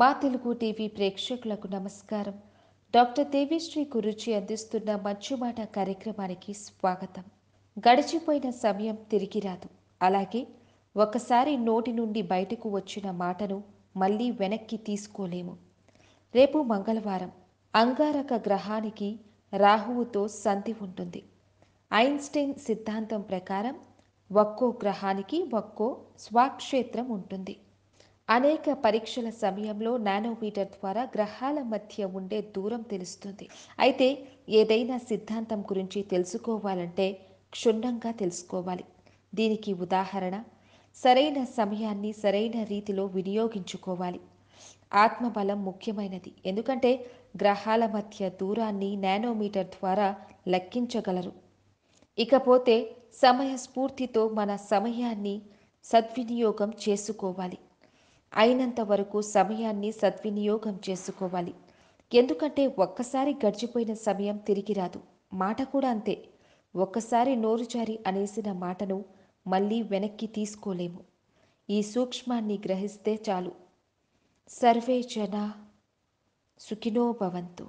మా తెలుగు టీవీ ప్రేక్షకులకు నమస్కారం డాక్టర్ దేవిశ్రీ గురుచి అందిస్తున్న మంచు మాట కార్యక్రమానికి స్వాగతం గడిచిపోయిన సమయం తిరిగి రాదు అలాగే ఒకసారి నోటి నుండి బయటకు వచ్చిన మాటను మళ్ళీ వెనక్కి తీసుకోలేము రేపు మంగళవారం అంగారక గ్రహానికి రాహువుతో సంధి ఉంటుంది ఐన్స్టైన్ సిద్ధాంతం ప్రకారం ఒక్కో గ్రహానికి ఒక్కో స్వాక్షేత్రం ఉంటుంది అనేక పరీక్షల సమయంలో నానోమీటర్ ద్వారా గ్రహాల మధ్య ఉండే దూరం తెలుస్తుంది అయితే ఏదైనా సిద్ధాంతం గురించి తెలుసుకోవాలంటే క్షుణ్ణంగా తెలుసుకోవాలి దీనికి ఉదాహరణ సరైన సమయాన్ని సరైన రీతిలో వినియోగించుకోవాలి ఆత్మబలం ముఖ్యమైనది ఎందుకంటే గ్రహాల మధ్య దూరాన్ని నానోమీటర్ ద్వారా లెక్కించగలరు ఇకపోతే సమయ స్ఫూర్తితో మన సమయాన్ని సద్వినియోగం చేసుకోవాలి అయినంత వరకు సమయాన్ని సద్వినియోగం చేసుకోవాలి ఎందుకంటే ఒక్కసారి గడిచిపోయిన సమయం తిరిగి రాదు మాట కూడా అంతే ఒక్కసారి నోరు అనేసిన మాటను మళ్ళీ వెనక్కి తీసుకోలేము ఈ సూక్ష్మాన్ని గ్రహిస్తే చాలు సర్వే జన సుఖినోభవంతు